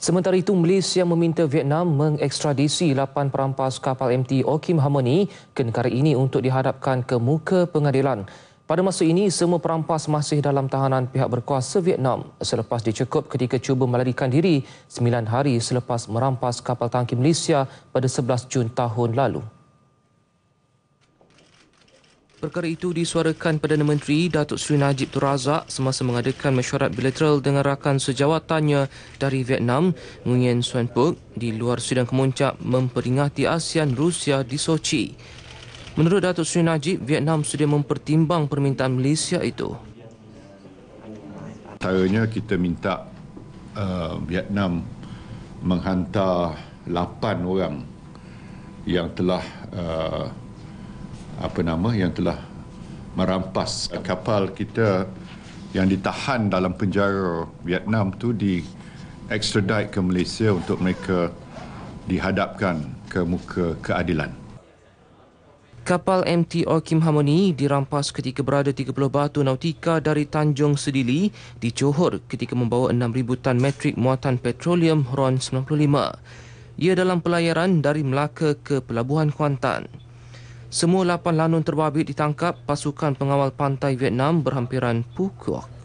Sementara itu, Malaysia meminta Vietnam mengekstradisi lapan perampas kapal MT Okim Harmony ke negara ini untuk dihadapkan ke muka pengadilan. Pada masa ini, semua perampas masih dalam tahanan pihak berkuasa Vietnam selepas dicekup ketika cuba melarikan diri sembilan hari selepas merampas kapal tangki Malaysia pada 11 Jun tahun lalu. Perkara itu disuarakan Perdana Menteri Datuk Seri Najib Tun Razak semasa mengadakan mesyuarat bilateral dengan rakan sejawatannya dari Vietnam, Nguyen Xuan Phuc, di luar sidang kemuncak memperingati ASEAN Rusia di Sochi. Menurut Datuk Seri Najib, Vietnam sudah mempertimbang permintaan Malaysia itu. Antaranya kita minta uh, Vietnam menghantar 8 orang yang telah uh, apa nama yang telah merampas kapal kita yang ditahan dalam penjara Vietnam tu di extradite ke Malaysia untuk mereka dihadapkan ke muka keadilan. Kapal MT Orkim Harmony dirampas ketika berada 30 batu nautika dari Tanjung Sedili di Johor ketika membawa 6,000 tan metrik muatan petroleum RON 95. Ia dalam pelayaran dari Melaka ke Pelabuhan Kuantan. Semua 8 lanun terbabit ditangkap pasukan pengawal pantai Vietnam berhampiran Phu Quoc.